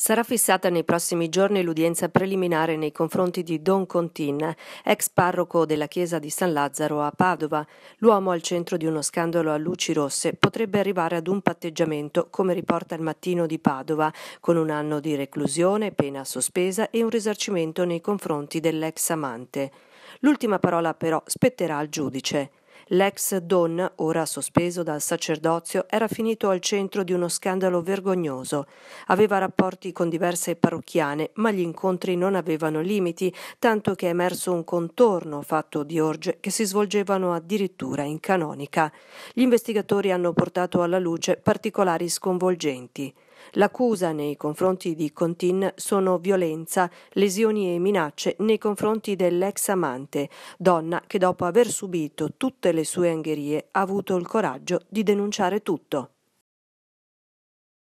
Sarà fissata nei prossimi giorni l'udienza preliminare nei confronti di Don Contin, ex parroco della chiesa di San Lazzaro a Padova. L'uomo al centro di uno scandalo a luci rosse potrebbe arrivare ad un patteggiamento, come riporta il mattino di Padova, con un anno di reclusione, pena sospesa e un risarcimento nei confronti dell'ex amante. L'ultima parola però spetterà al giudice. L'ex Don, ora sospeso dal sacerdozio, era finito al centro di uno scandalo vergognoso. Aveva rapporti con diverse parrocchiane, ma gli incontri non avevano limiti, tanto che è emerso un contorno fatto di orge che si svolgevano addirittura in canonica. Gli investigatori hanno portato alla luce particolari sconvolgenti. L'accusa nei confronti di Contin sono violenza, lesioni e minacce nei confronti dell'ex amante, donna che dopo aver subito tutte le sue angherie ha avuto il coraggio di denunciare tutto.